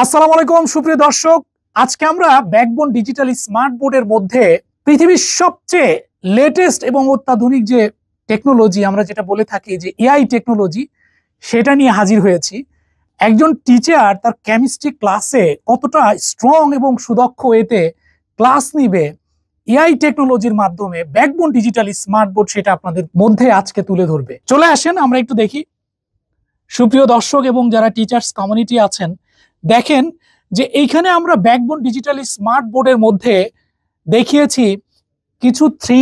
আসসালামু আলাইকুম সুপ্রিয় দর্শক আজকে আমরা ব্যাকবোন ডিজিটাল স্মার্ট বোর্ডের মধ্যে পৃথিবীর সবচেয়ে লেটেস্ট এবং অত্যাধুনিক যে টেকনোলজি আমরা যেটা বলে থাকি যে এআই টেকনোলজি সেটা নিয়ে হাজির হয়েছি একজন টিচার তার কেমিস্ট্রি ক্লাসে কতটা স্ট্রং এবং সুদক্ষ এতে ক্লাস নিবে এআই টেকনোলজির মাধ্যমে ব্যাকবোন ডিজিটাল স্মার্ট বোর্ড সেটা আপনাদের মধ্যে আজকে তুলে ধরবে চলে আসেন আমরা একটু দেখি সুপ্রিয় দর্শক এবং যারা টিচার্স কমিউনিটি আছেন দেখেন যে এইখানে আমরা ব্যাকবোন ডিজিটাল স্মার্ট বোর্ডের মধ্যে দেখিয়েছি কিছু থ্রি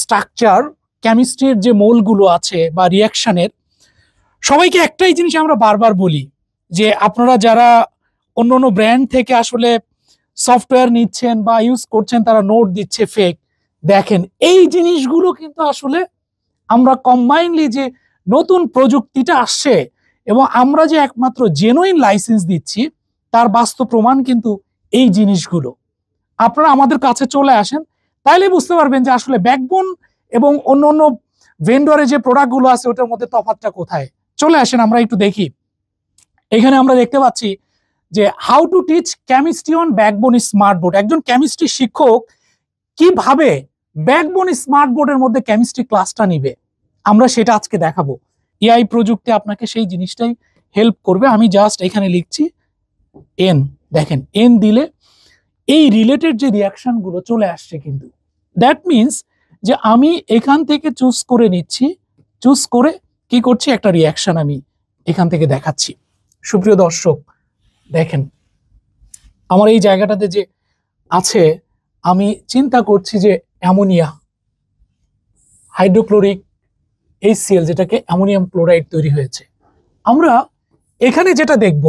স্ট্রাকচার কেমিস্ট্রির যে মোলগুলো আছে বা রিয়াকশানের সবাইকে একটাই জিনিস আমরা বারবার বলি যে আপনারা যারা অন্য অন্য ব্র্যান্ড থেকে আসলে সফটওয়্যার নিচ্ছেন বা ইউজ করছেন তারা নোট দিচ্ছে ফেক দেখেন এই জিনিসগুলো কিন্তু আসলে আমরা কম্বাইনলি যে নতুন প্রযুক্তিটা আসছে এবং আমরা যে একমাত্র জেনুইন লাইসেন্স দিচ্ছি তার বাস্তব প্রমাণ কিন্তু এই জিনিসগুলো আপনারা আমাদের কাছে চলে আসেন তাইলে বুঝতে পারবেন যে আসলে ব্যাকবোন এবং অন্য অন্য ভেন্ডরে যে প্রোডাক্টগুলো আছে ওটার মধ্যে তফাতটা কোথায় চলে আসেন আমরা একটু দেখি এখানে আমরা দেখতে পাচ্ছি যে how to teach chemistry on backbone smart board একজন কেমিস্ট্রি শিক্ষক কিভাবে ব্যাকবোন স্মার্ট বোর্ডের মধ্যে কেমিস্ট্রি ক্লাসটা নিবে আমরা সেটা আজকে দেখাবো এআই প্রযুক্তি আপনাকে সেই জিনিসটাই হেল্প করবে আমি জাস্ট এখানে লিখছি এন দেখেন এন দিলে এই রিলেটেড যে রিয়াকশনগুলো চলে আসছে কিন্তু দ্যাট মিন্স যে আমি এখান থেকে চুজ করে নিচ্ছি চুজ করে কি করছি একটা রিয়াকশন আমি এখান থেকে দেখাচ্ছি সুপ্রিয় দর্শক দেখেন আমার এই জায়গাটাতে যে আছে আমি চিন্তা করছি যে অ্যামোনিয়া হাইড্রোক্লোরিক এই সিএল যেটাকে অ্যামোনিয়াম ক্লোরাইড তৈরি হয়েছে আমরা এখানে যেটা দেখব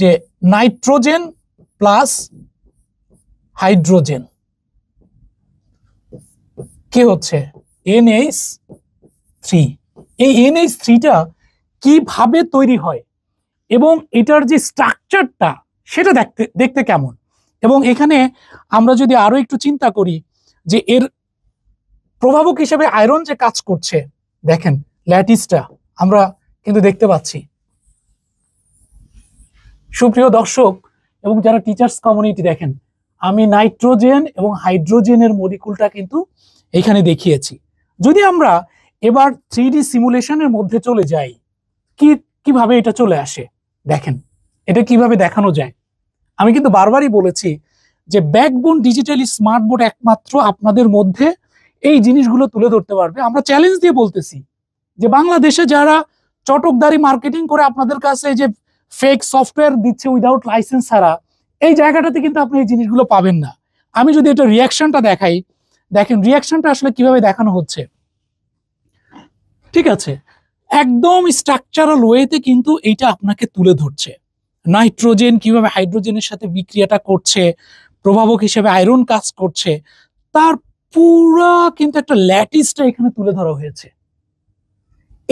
যে নাইট্রোজেন প্লাস হাইড্রোজেন কি হচ্ছে এনএইচ থ্রি এই এনএইচ থ্রিটা কিভাবে তৈরি হয় এবং এটার যে স্ট্রাকচারটা সেটা দেখতে দেখতে কেমন এবং এখানে আমরা যদি আরও একটু চিন্তা করি যে এর প্রভাবক হিসেবে আয়রন যে কাজ করছে দেখেন ল্যাটিসটা আমরা কিন্তু দেখতে পাচ্ছি সুপ্রিয় দর্শক এবং যারা টিচার্স কমিউনিটি দেখেন আমি নাইট্রোজেন এবং হাইড্রোজেনের মলিকুলটা কিন্তু এখানে দেখিয়েছি যদি আমরা এবার থ্রি সিমুলেশনের মধ্যে চলে যাই কি কিভাবে এটা চলে আসে দেখেন এটা কিভাবে দেখানো যায় আমি কিন্তু বারবারই বলেছি যে ব্যাকবোন ডিজিটালি স্মার্ট বোর্ড একমাত্র আপনাদের মধ্যে এই জিনিসগুলো তুলে ধরতে পারবে আমরা চ্যালেঞ্জ দিয়ে বলতেছি যে বাংলাদেশে যারা চটকদারি মার্কেটিং করে আপনাদের কাছে যে ফেক সফটওয়্যার দিচ্ছে উইদাউট লাইসেন্স ছাড়া এই জায়গাটাতে কিন্তু আপনি এই জিনিসগুলো পাবেন না আমি যদি এটা রিয়াকশনটা দেখাই দেখেন রিয়াকশনটা আসলে কিভাবে দেখানো হচ্ছে ঠিক আছে একদম স্ট্রাকচারাল ওয়েতে কিন্তু এইটা আপনাকে তুলে ধরছে নাইট্রোজেন কিভাবে হাইড্রোজেনের সাথে বিক্রিয়াটা করছে প্রভাবক হিসেবে আয়রন কাজ করছে তার পুরা কিন্তু একটা ল্যাটিসটা এখানে তুলে ধরা হয়েছে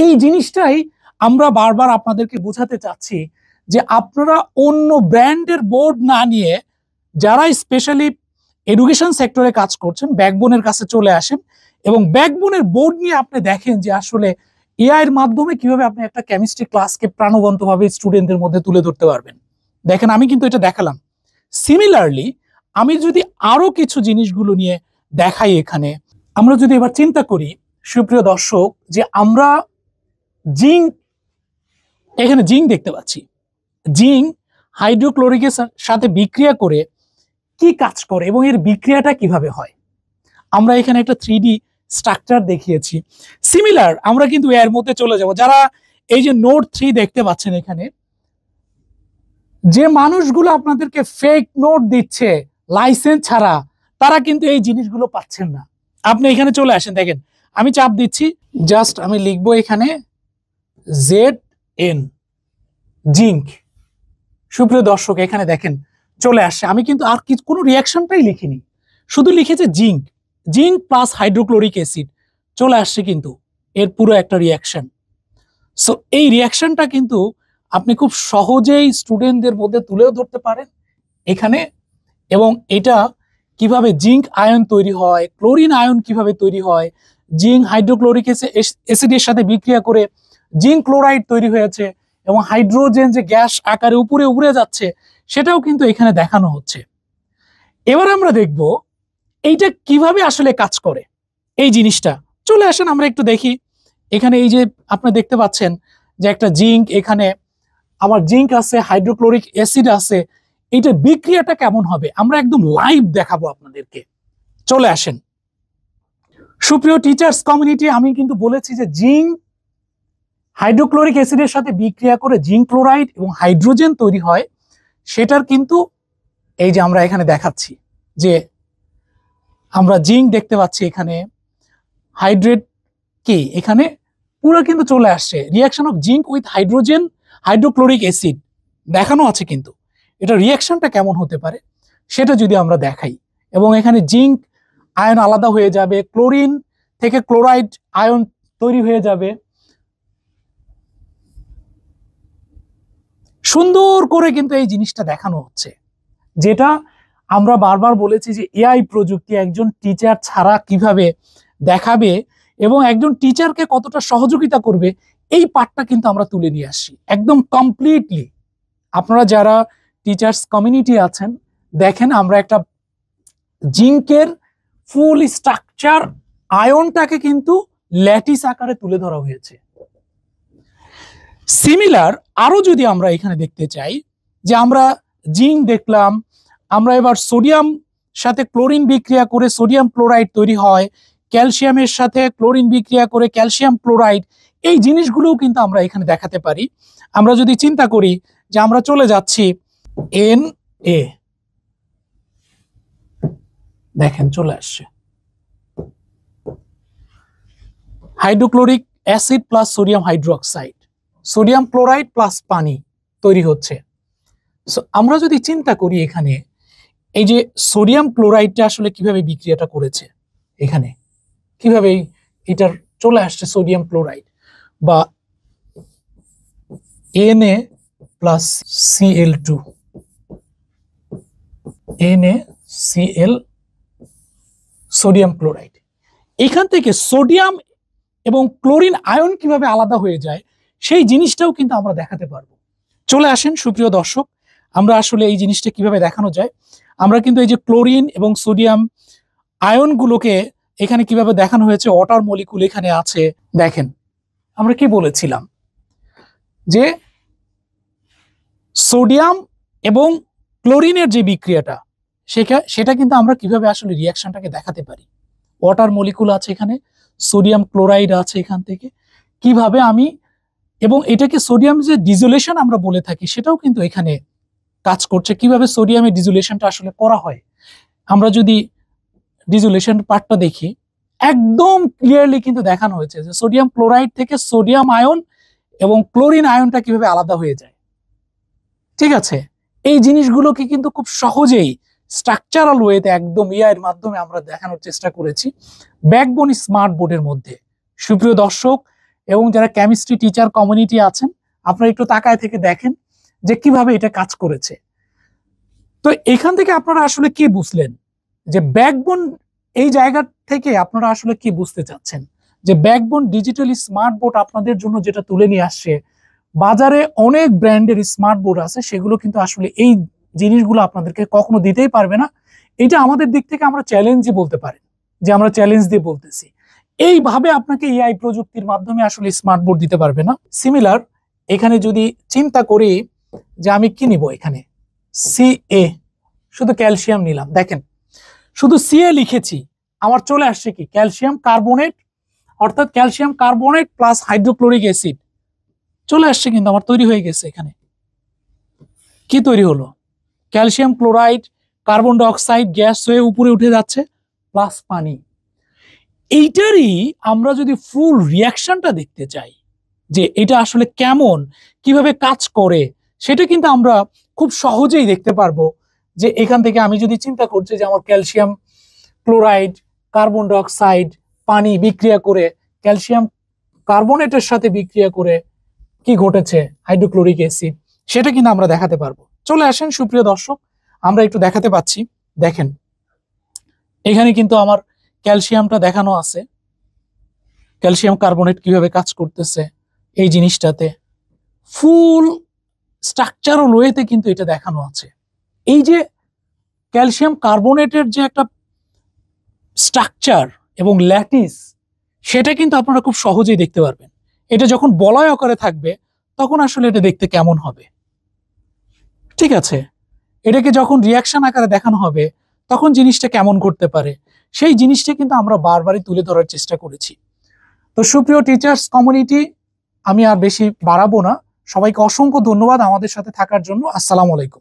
এই জিনিসটাই আমরা বারবার আপনাদেরকে বোঝাতে চাচ্ছি যে আপনারা অন্য ব্র্যান্ডের বোর্ড না নিয়ে যারা স্পেশালি এডুকেশন সেক্টরে কাজ করছেন ব্যাকবোনের কাছে চলে আসেন এবং ব্যাকবোনের বোর্ড নিয়ে আপনি দেখেন যে আসলে এআইয়ের মাধ্যমে কিভাবে আপনি একটা কেমিস্ট্রি ক্লাসকে প্রাণবন্তভাবে স্টুডেন্টদের মধ্যে তুলে ধরতে পারবেন দেখেন আমি কিন্তু এটা দেখালাম সিমিলারলি আমি যদি আরও কিছু জিনিসগুলো নিয়ে দেখাই এখানে আমরা যদি এবার চিন্তা করি সুপ্রিয় দর্শক যে আমরা জিঙ্ক এখানে জিঙ্ক দেখতে পাচ্ছি জিঙ্ক হাইড্রোক্লোরিকের সাথে বিক্রিয়া করে কি কাজ করে এবং এর বিক্রিয়াটা কিভাবে হয় আমরা এখানে একটা থ্রি স্ট্রাকচার দেখিয়েছি সিমিলার আমরা কিন্তু এর মধ্যে চলে যাব যারা এই যে নোট থ্রি দেখতে পাচ্ছেন এখানে যে মানুষগুলো আপনাদেরকে ফেক নোট দিচ্ছে লাইসেন্স ছাড়া তারা কিন্তু এই জিনিসগুলো পাচ্ছেন না আপনি এখানে চলে আসেন দেখেন আমি চাপ দিচ্ছি জাস্ট আমি লিখবো এখানে জেড এন জিঙ্ক সুপ্রিয় দর্শক এখানে দেখেন চলে আসে আমি কিন্তু আর কিছু কোনো রিয়াকশনটাই লিখিনি শুধু লিখেছে zinc zinc plus hydrochloric acid চলে আসছে কিন্তু এর পুরো একটা রিয়াকশন সো এই রিয়াকশনটা কিন্তু আপনি খুব সহজেই স্টুডেন্টদের মধ্যে তুলেও ধরতে পারেন এখানে এবং এটা কিভাবে জিঙ্ক আয়ন তৈরি হয় ক্লোরিন আয়ন কিভাবে তৈরি হয় জিঙ্ক হাইড্রোক্লোরিক অ্যাসিডের সাথে বিক্রিয়া করে জিঙ্ক ক্লোরাইড তৈরি হয়েছে এবং হাইড্রোজেন যে গ্যাস আকারে উপরে উপরে যাচ্ছে সেটাও কিন্তু এখানে দেখানো হচ্ছে এবার আমরা দেখব এইটা কিভাবে আসলে কাজ করে এই জিনিসটা চলে আসেন আমরা একটু দেখি এখানে এই যে আপনি দেখতে পাচ্ছেন যে একটা জিঙ্ক এখানে আবার জিঙ্ক আছে হাইড্রোক্লোরিক অ্যাসিড আছে এইটা বিক্রিয়াটা কেমন হবে আমরা একদম লাইভ দেখাবো আপনাদেরকে চলে আসেন সুপ্রিয় টিচার্স কমিউনিটি আমি কিন্তু বলেছি যে জিঙ্ক হাইড্রোক্লোরিক অ্যাসিডের সাথে বিক্রিয়া করে জিঙ্ক ক্লোরাইড এবং হাইড্রোজেন তৈরি হয় সেটার কিন্তু এই যে আমরা এখানে দেখাচ্ছি যে আমরা জিঙ্ক দেখতে পাচ্ছি এখানে হাইড্রেট কি এখানে পুরো কিন্তু চলে আসছে reaction of zinc with hydrogen hydrochloric acid দেখানো আছে কিন্তু এটা রিয়াকশনটা কেমন হতে পারে সেটা যদি আমরা দেখাই এবং এখানে জিঙ্ক আয়ন আলাদা হয়ে যাবে ক্লোরিন থেকে ক্লোরাইড আয়ন তৈরি হয়ে যাবে সুন্দর করে কিন্তু এই জিনিসটা দেখানো হচ্ছে যেটা আমরা বারবার বলেছি যে এআই প্রযুক্তি একজন টিচার ছাড়া কিভাবে দেখাবে এবং একজন টিচারকে কতটা সহযোগিতা করবে এই পার্টটা কিন্তু আমরা তুলে নিয়ে আসি একদম কমপ্লিটলি আপনারা যারা টিচার্স কমিউনিটি আছেন দেখেন আমরা একটা জিঙ্কের ফুল স্ট্রাকচার আয়নটাকে কিন্তু ল্যাটিস আকারে তুলে ধরা হয়েছে সিমিলার আরও যদি আমরা এখানে দেখতে চাই যে আমরা জিঙ্ক দেখলাম আমরা এবার সোডিয়াম সাথে ক্লোরিন বিক্রিয়া করে সোডিয়াম ক্লোরাইড তৈরি হয় ক্যালসিয়ামের সাথে ক্লোরিন বিক্রিয়া করে ক্যালসিয়াম ক্লোরাইড এই জিনিসগুলোও কিন্তু আমরা এখানে দেখাতে পারি আমরা যদি চিন্তা করি যে আমরা চলে যাচ্ছি এন এ দেখেন চলে আসছে hydrochloric acid plus sodium hydroxide sodium chloride plus পানি তৈরি হচ্ছে আমরা যদি চিন্তা করি এখানে এই যে সোডিয়াম ক্লোরাইডটা আসলে কিভাবে বিক্রিয়াটা করেছে এখানে কিভাবে এটার চলে আসছে সোডিয়াম ক্লোরাইড বা NA plus CL to NaCl sodium chloride এখান থেকে সোডিয়াম এবং ক্লোরিন আয়ন কিভাবে আলাদা হয়ে যায় সেই জিনিসটাও কিন্তু আমরা দেখাতে পারবো চলে আসেন সুপ্রিয় দর্শক আমরা আসলে এই জিনিসটা কিভাবে দেখানো যায় আমরা কিন্তু এই যে ক্লোরিন এবং সোডিয়াম আয়নগুলোকে এখানে কিভাবে দেখানো হয়েছে ওয়াটার মলিকুল এখানে আছে দেখেন আমরা কি বলেছিলাম যে সোডিয়াম এবং ক্লোরিনের যে বিক্রিয়াটা সেটা সেটা কিন্তু আমরা কিভাবে আসলে রিয়াকশনটাকে দেখাতে পারি ওয়াটার মলিকুল আছে এখানে সোডিয়াম ক্লোরাইড আছে এখান থেকে কিভাবে আমি এবং এটাকে সোডিয়াম যে ডিজুলেশন আমরা বলে থাকি সেটাও কিন্তু এখানে কাজ করছে কিভাবে সোডিয়ামের ডিজুলেশনটা আসলে করা হয় আমরা যদি ডিজুলেশন পার্টটা দেখি একদম ক্লিয়ারলি কিন্তু দেখানো হয়েছে যে সোডিয়াম ক্লোরাইড থেকে সোডিয়াম আয়ন এবং ক্লোরিন আয়নটা কিভাবে আলাদা হয়ে যায় ঠিক আছে এই জিনিসগুলোকে কিন্তু খুব সহজেই স্ট্রাকচারাল ওয়েতে একদম এর মাধ্যমে আমরা দেখানোর চেষ্টা করেছি ব্যাকবোন স্মার্ট বোর্ডের মধ্যে সুপ্রিয় দর্শক এবং যারা কেমিস্ট্রি টিচার কমিউনিটি আছেন আপনারা একটু তাকায় থেকে দেখেন যে কিভাবে এটা কাজ করেছে তো এখান থেকে আপনারা আসলে কি বুঝলেন যে ব্যাকবোন এই জায়গা থেকে আপনারা আসলে কি বুঝতে চাচ্ছেন যে ব্যাকবোন ডিজিটাল স্মার্ট বোর্ড আপনাদের জন্য যেটা তুলে নিয়ে আসছে বাজারে অনেক ব্র্যান্ডের স্মার্ট বোর্ড আছে সেগুলো কিন্তু আসলে এই জিনিসগুলো আপনাদেরকে কখনো দিতেই পারবে না এটা আমাদের দিক থেকে আমরা চ্যালেঞ্জই বলতে পারি যে আমরা চ্যালেঞ্জ দিয়ে বলতেছি এইভাবে আপনাকে এআই প্রযুক্তির মাধ্যমে আসলে স্মার্ট বোর্ড দিতে পারবে না সিমিলার এখানে যদি চিন্তা করি যে আমি কি নিব এখানে সি এ শুধু ক্যালসিয়াম নিলাম দেখেন শুধু সি এ লিখেছি আমার চলে আসছে কি ক্যালসিয়াম কার্বোনেট অর্থাৎ calcium carbonate plus hydrochloric acid চলে আসছে কিন্তু আমার তৈরি হয়ে গেছে এখানে কি তৈরি হলো calcium chloride carbon dioxide gas হয়ে উপরে উঠে যাচ্ছে প্লাস পানি এইটারই আমরা যদি ফুল রিয়াকশনটা দেখতে চাই যে এটা আসলে কেমন কিভাবে কাজ করে সেটা কিন্তু আমরা খুব সহজেই দেখতে পারবো যে এখান থেকে আমি যদি চিন্তা করছি যে আমার ক্যালসিয়াম ক্লোরাইড কার্বন ডাইঅক্সাইড পানি বিক্রিয়া করে ক্যালসিয়াম কার্বনেটের সাথে বিক্রিয়া করে কি ঘটেছে হাইড্রোক্লোরিক অ্যাসিড সেটা কিন্তু আমরা দেখাতে পারবো চলে আসেন সুপ্রিয় দর্শক আমরা একটু দেখাতে পাচ্ছি দেখেন এখানে কিন্তু আমার ক্যালসিয়ামটা দেখানো আছে ক্যালসিয়াম কার্বনেট কিভাবে কাজ করতেছে এই জিনিসটাতে ফুল স্ট্রাকচার ও লোয়েতে কিন্তু এটা দেখানো আছে এই যে ক্যালসিয়াম কার্বনেটের যে একটা স্ট্রাকচার এবং ল্যাটিস সেটা কিন্তু আপনারা খুব সহজেই দেখতে পারবেন এটা যখন বলয় আকারে থাকবে তখন আসলে এটা দেখতে কেমন হবে ঠিক আছে এটাকে যখন রিয়াকশন আকারে দেখানো হবে তখন জিনিসটা কেমন করতে পারে সেই জিনিসটা কিন্তু আমরা বারবারই তুলে ধরার চেষ্টা করেছি তো সুপ্রিয় টিচার্স কমিউনিটি আমি আর বেশি বাড়াবো না সবাইকে অসংখ্য ধন্যবাদ আমাদের সাথে থাকার জন্য আসসালামু আলাইকুম